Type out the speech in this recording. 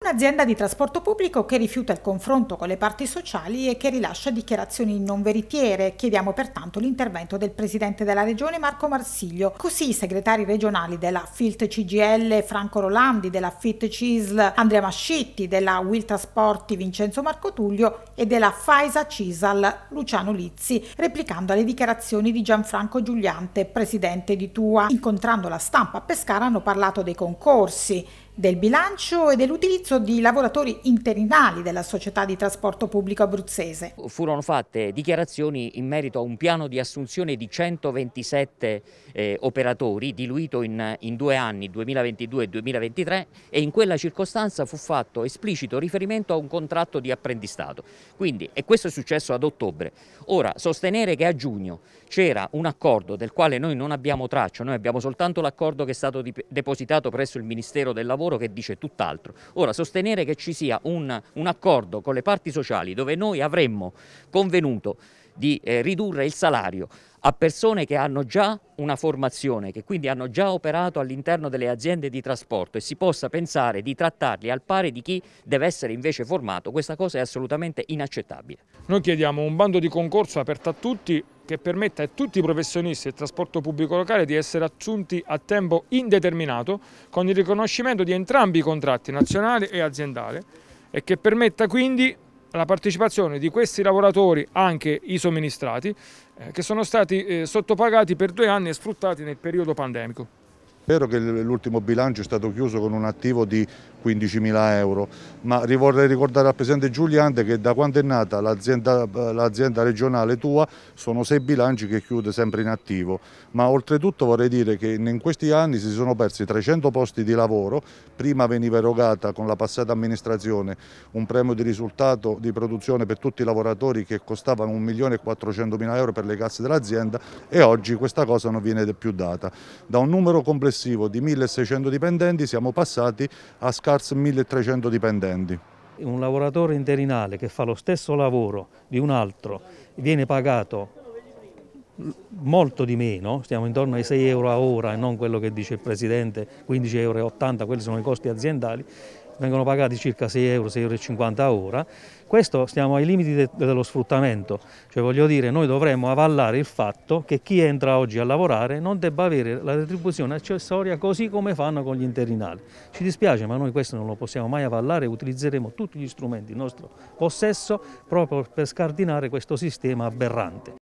Un'azienda di trasporto pubblico che rifiuta il confronto con le parti sociali e che rilascia dichiarazioni non veritiere. Chiediamo pertanto l'intervento del presidente della regione Marco Marsiglio. Così i segretari regionali della FILT CGL Franco Rolandi, della FIT CISL Andrea Mascitti, della Will Trasporti Vincenzo Marco Tullio e della FAISA CISAL Luciano Lizzi, replicando alle dichiarazioni di Gianfranco Giuliante, presidente di Tua. Incontrando la stampa a Pescara hanno parlato dei concorsi del bilancio e dell'utilizzo di lavoratori interinali della società di trasporto pubblico abruzzese. Furono fatte dichiarazioni in merito a un piano di assunzione di 127 eh, operatori diluito in, in due anni, 2022 e 2023 e in quella circostanza fu fatto esplicito riferimento a un contratto di apprendistato. Quindi, e questo è successo ad ottobre. Ora, sostenere che a giugno c'era un accordo del quale noi non abbiamo traccia, noi abbiamo soltanto l'accordo che è stato depositato presso il Ministero del Lavoro lavoro che dice tutt'altro. Ora, sostenere che ci sia un, un accordo con le parti sociali dove noi avremmo convenuto di eh, ridurre il salario a persone che hanno già una formazione, che quindi hanno già operato all'interno delle aziende di trasporto e si possa pensare di trattarli al pari di chi deve essere invece formato, questa cosa è assolutamente inaccettabile. Noi chiediamo un bando di concorso aperto a tutti, che permetta a tutti i professionisti del trasporto pubblico locale di essere assunti a tempo indeterminato con il riconoscimento di entrambi i contratti nazionale e aziendale e che permetta quindi la partecipazione di questi lavoratori, anche i somministrati, eh, che sono stati eh, sottopagati per due anni e sfruttati nel periodo pandemico vero che l'ultimo bilancio è stato chiuso con un attivo di 15.000 euro, ma vorrei ricordare al Presidente Giuliante che da quando è nata l'azienda regionale tua sono sei bilanci che chiude sempre in attivo, ma oltretutto vorrei dire che in questi anni si sono persi 300 posti di lavoro, prima veniva erogata con la passata amministrazione un premio di risultato di produzione per tutti i lavoratori che costava 1.400.000 euro per le casse dell'azienda e oggi questa cosa non viene più data. Da un numero complessivo complessivo di 1600 dipendenti siamo passati a scarsi 1300 dipendenti. Un lavoratore interinale che fa lo stesso lavoro di un altro viene pagato molto di meno, stiamo intorno ai 6 euro a ora e non quello che dice il Presidente, 15,80 euro, quelli sono i costi aziendali, vengono pagati circa 6 euro, 6,50 euro ora, questo stiamo ai limiti de dello sfruttamento, cioè voglio dire noi dovremmo avallare il fatto che chi entra oggi a lavorare non debba avere la retribuzione accessoria così come fanno con gli interinali. Ci dispiace ma noi questo non lo possiamo mai avallare e utilizzeremo tutti gli strumenti in nostro possesso proprio per scardinare questo sistema aberrante.